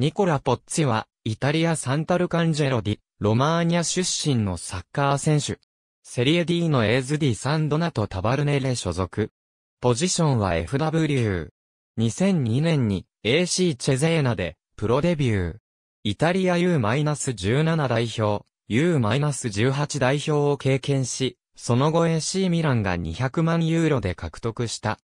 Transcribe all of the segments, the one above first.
ニコラ・ポッツィは、イタリア・サンタルカンジェロディ、ロマーニャ出身のサッカー選手。セリエ D のエーズ・ディ・サンドナとタバルネレ所属。ポジションは FW。2002年に AC チェゼーナでプロデビュー。イタリア U-17 代表、U-18 代表を経験し、その後 AC ミランが200万ユーロで獲得した。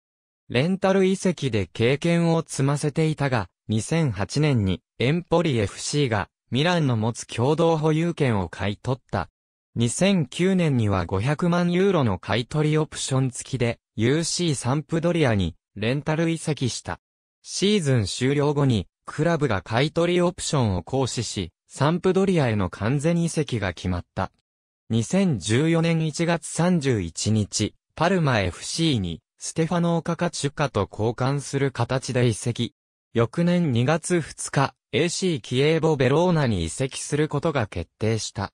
レンタル移籍で経験を積ませていたが、2008年にエンポリ FC がミランの持つ共同保有権を買い取った。2009年には500万ユーロの買取オプション付きで UC サンプドリアにレンタル移籍した。シーズン終了後にクラブが買取オプションを行使し、サンプドリアへの完全移籍が決まった。2014年1月31日、パルマ FC にステファノーカカチュカと交換する形で移籍。翌年2月2日、AC キエーボ・ベローナに移籍することが決定した。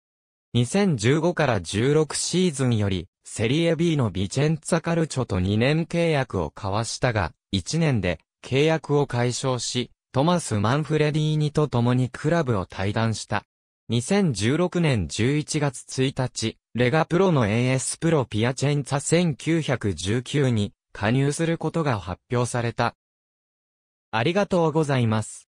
2015から16シーズンより、セリエ B のビチェンツァ・カルチョと2年契約を交わしたが、1年で契約を解消し、トマス・マンフレディーニと共にクラブを退団した。2016年11月1日、レガプロの AS プロピアチェンツァ1919に加入することが発表された。ありがとうございます。